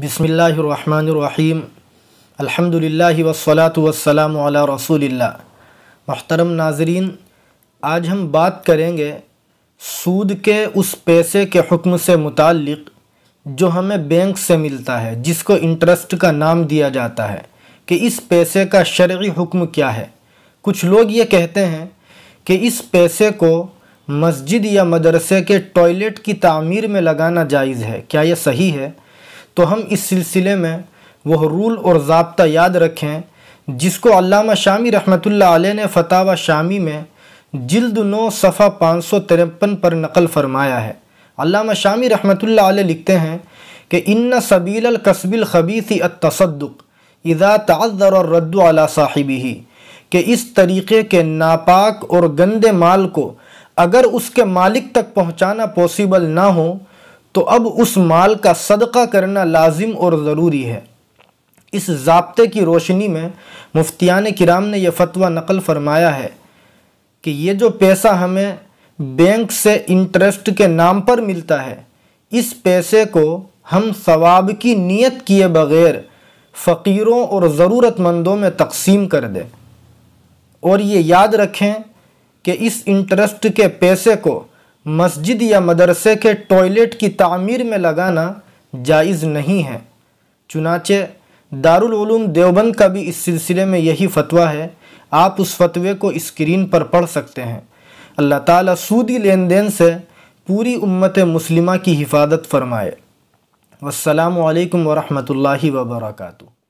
بسم اللہ الرحمن الرحیم الحمد للہ وسلاۃ والسلام علی رسول اللہ محترم ناظرین آج ہم بات کریں گے سود کے اس پیسے کے حکم سے متعلق جو ہمیں بینک سے ملتا ہے جس کو انٹرسٹ کا نام دیا جاتا ہے کہ اس پیسے کا شرعی حکم کیا ہے کچھ لوگ یہ کہتے ہیں کہ اس پیسے کو مسجد یا مدرسے کے ٹوائلٹ کی تعمیر میں لگانا جائز ہے کیا یہ صحیح ہے تو ہم اس سلسلے میں وہ رول اور ضابطہ یاد رکھیں جس کو علامہ شامی رحمۃ اللہ علیہ نے فتح و شامی میں جلد نو صفحہ پانچ سو ترپن پر نقل فرمایا ہے علامہ شامی رحمۃ اللہ علیہ لکھتے ہیں کہ ان سبیل القصب الخبیثی التصدق اذا تعذر الرد على صاحبی کہ اس طریقے کے ناپاک اور گندے مال کو اگر اس کے مالک تک پہنچانا پوسیبل نہ ہوں تو اب اس مال کا صدقہ کرنا لازم اور ضروری ہے اس ضابطے کی روشنی میں مفتیان کرام نے یہ فتویٰ نقل فرمایا ہے کہ یہ جو پیسہ ہمیں بینک سے انٹرسٹ کے نام پر ملتا ہے اس پیسے کو ہم ثواب کی نیت کیے بغیر فقیروں اور ضرورت مندوں میں تقسیم کر دیں اور یہ یاد رکھیں کہ اس انٹرسٹ کے پیسے کو مسجد یا مدرسے کے ٹوائلٹ کی تعمیر میں لگانا جائز نہیں ہے چنانچہ دارالعلوم دیوبند کا بھی اس سلسلے میں یہی فتویٰ ہے آپ اس فتوے کو اسکرین پر پڑھ سکتے ہیں اللہ تعالیٰ سودی لین دین سے پوری امت مسلمہ کی حفاظت فرمائے والسلام علیکم ورحمۃ اللہ وبرکاتہ